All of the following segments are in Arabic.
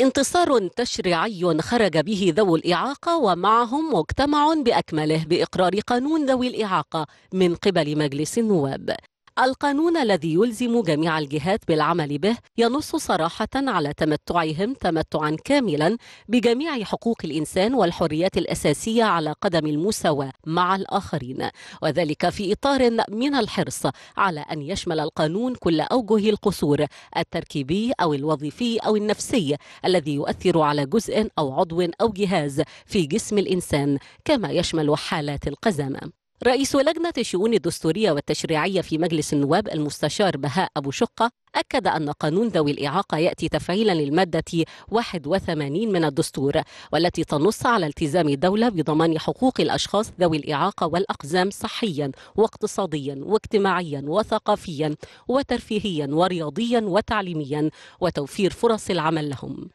انتصار تشريعي خرج به ذوي الإعاقة ومعهم مجتمع بأكمله بإقرار قانون ذوي الإعاقة من قبل مجلس النواب القانون الذي يلزم جميع الجهات بالعمل به ينص صراحة على تمتعهم تمتعا كاملا بجميع حقوق الإنسان والحريات الأساسية على قدم المساواة مع الآخرين وذلك في إطار من الحرص على أن يشمل القانون كل أوجه القصور التركيبي أو الوظيفي أو النفسي الذي يؤثر على جزء أو عضو أو جهاز في جسم الإنسان كما يشمل حالات القزامة رئيس لجنة الشؤون الدستورية والتشريعية في مجلس النواب المستشار بهاء أبو شقة أكد أن قانون ذوي الإعاقة يأتي تفعيلا للمادة 81 من الدستور والتي تنص على التزام الدولة بضمان حقوق الأشخاص ذوي الإعاقة والأقزام صحيا واقتصاديا واجتماعيا وثقافيا وترفيهيا ورياضيا وتعليميا وتوفير فرص العمل لهم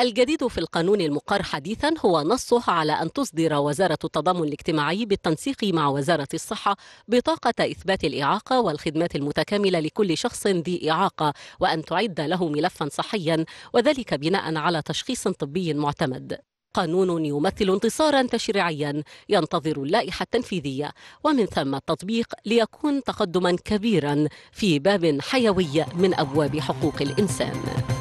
الجديد في القانون المقر حديثا هو نصه على أن تصدر وزارة التضامن الاجتماعي بالتنسيق مع وزارة الصحة بطاقة إثبات الإعاقة والخدمات المتكاملة لكل شخص ذي إعاقة وأن تعد له ملفا صحيا وذلك بناء على تشخيص طبي معتمد قانون يمثل انتصارا تشريعيا ينتظر اللائحه التنفيذيه ومن ثم التطبيق ليكون تقدما كبيرا في باب حيوي من ابواب حقوق الانسان